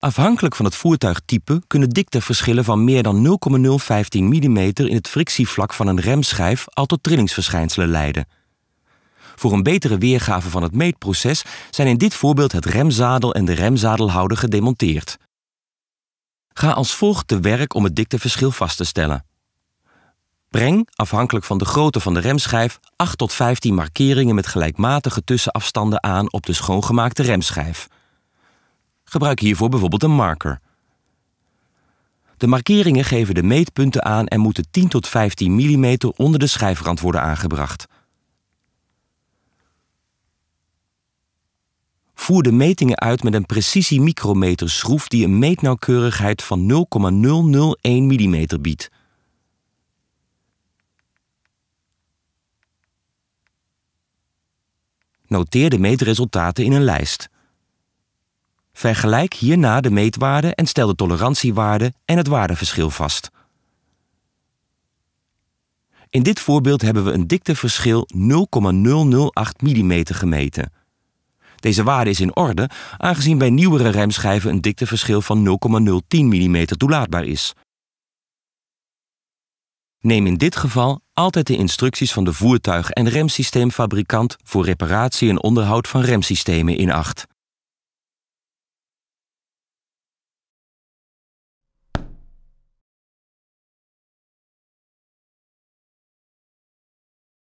Afhankelijk van het voertuigtype kunnen dikteverschillen van meer dan 0,015 mm in het frictievlak van een remschijf al tot trillingsverschijnselen leiden. Voor een betere weergave van het meetproces zijn in dit voorbeeld het remzadel en de remzadelhouder gedemonteerd. Ga als volgt te werk om het dikteverschil vast te stellen. Breng, afhankelijk van de grootte van de remschijf, 8 tot 15 markeringen met gelijkmatige tussenafstanden aan op de schoongemaakte remschijf. Gebruik hiervoor bijvoorbeeld een marker. De markeringen geven de meetpunten aan en moeten 10 tot 15 mm onder de schijfrand worden aangebracht. Voer de metingen uit met een precisie micrometerschroef die een meetnauwkeurigheid van 0,001 mm biedt. Noteer de meetresultaten in een lijst. Vergelijk hierna de meetwaarde en stel de tolerantiewaarde en het waardeverschil vast. In dit voorbeeld hebben we een dikteverschil 0,008 mm gemeten. Deze waarde is in orde, aangezien bij nieuwere remschijven een dikteverschil van 0,010 mm toelaatbaar is. Neem in dit geval altijd de instructies van de voertuig- en remsysteemfabrikant voor reparatie en onderhoud van remsystemen in acht.